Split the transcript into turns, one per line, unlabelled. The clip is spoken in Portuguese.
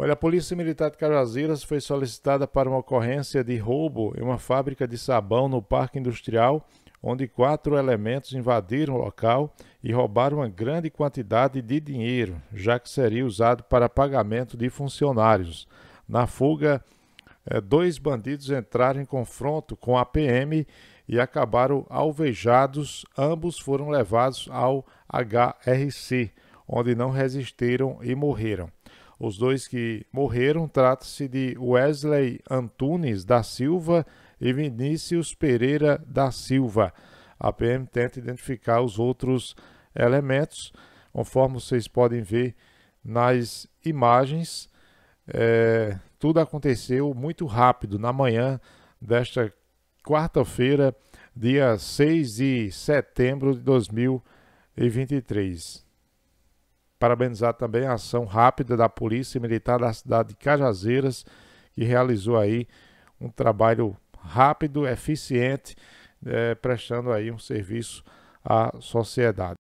Olha, a Polícia Militar de Cajazeiras foi solicitada para uma ocorrência de roubo em uma fábrica de sabão no Parque Industrial, onde quatro elementos invadiram o local e roubaram uma grande quantidade de dinheiro, já que seria usado para pagamento de funcionários. Na fuga, eh, dois bandidos entraram em confronto com a PM e acabaram alvejados. Ambos foram levados ao HRC, onde não resistiram e morreram. Os dois que morreram trata-se de Wesley Antunes da Silva e Vinícius Pereira da Silva. A PM tenta identificar os outros elementos, conforme vocês podem ver nas imagens. É, tudo aconteceu muito rápido na manhã desta quarta-feira, dia 6 de setembro de 2023. Parabenizar também a ação rápida da Polícia Militar da cidade de Cajazeiras, que realizou aí um trabalho rápido, eficiente, eh, prestando aí um serviço à sociedade.